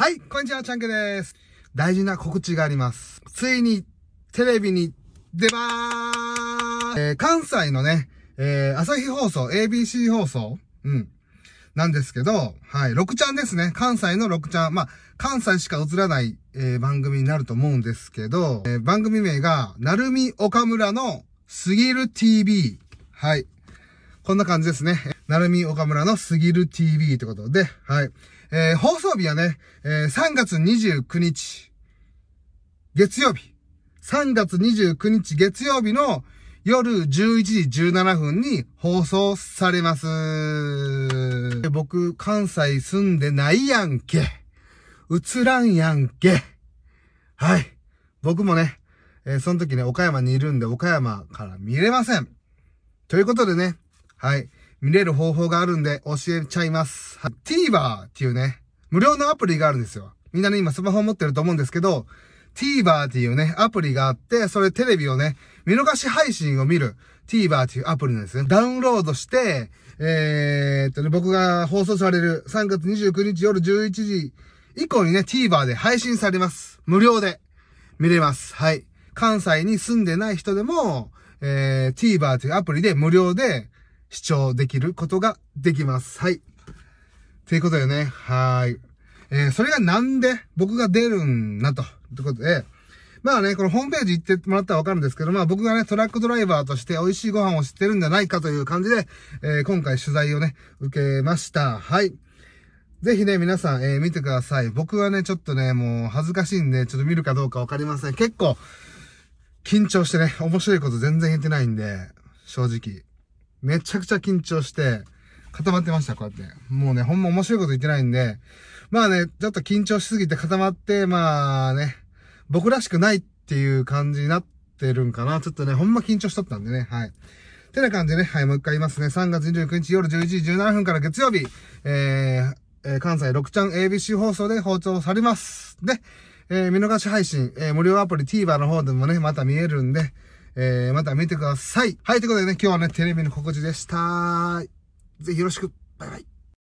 はい、こんにちは、チャンクです。大事な告知があります。ついに、テレビに出まーえー、関西のね、えー、朝日放送、ABC 放送、うん、なんですけど、はい、6ちゃんですね。関西の6ちゃん。まあ、関西しか映らない、えー、番組になると思うんですけど、えー、番組名が、なるみ岡村のすぎる TV。はい。こんな感じですね。なるみ岡村のすぎる TV ってことで、はい。えー、放送日はね、えー、3月29日、月曜日。3月29日月曜日の夜11時17分に放送されます。僕、関西住んでないやんけ。映らんやんけ。はい。僕もね、えー、その時ね、岡山にいるんで、岡山から見れません。ということでね、はい。見れる方法があるんで教えちゃいます。はい、TVer っていうね、無料のアプリがあるんですよ。みんなね、今スマホ持ってると思うんですけど、TVer っていうね、アプリがあって、それテレビをね、見逃し配信を見る TVer っていうアプリなんですね。ダウンロードして、えー、っとね、僕が放送される3月29日夜11時以降にね、TVer で配信されます。無料で見れます。はい。関西に住んでない人でも、えー、TVer というアプリで無料で視聴できることができます。はい。ということでね、はい。えー、それがなんで僕が出るんだと、ということで、まあね、このホームページ行ってもらったらわかるんですけど、まあ僕がね、トラックドライバーとして美味しいご飯を知ってるんじゃないかという感じで、えー、今回取材をね、受けました。はい。ぜひね、皆さん、えー、見てください。僕はね、ちょっとね、もう恥ずかしいんで、ちょっと見るかどうかわかりません。結構、緊張してね、面白いこと全然言ってないんで、正直。めちゃくちゃ緊張して、固まってました、こうやって。もうね、ほんま面白いこと言ってないんで、まあね、ちょっと緊張しすぎて固まって、まあね、僕らしくないっていう感じになってるんかな。ちょっとね、ほんま緊張しとったんでね、はい。てな感じでね、はい、もう一回言いますね。3月29日夜11時17分から月曜日、えー、えー、関西6ちゃん ABC 放送で放送されます。で、えー、見逃し配信、えー、無料アプリ TVer の方でもね、また見えるんで、えー、また見てください。はい、ということでね、今日はね、テレビの告知でした。ぜひよろしく。バイバイ。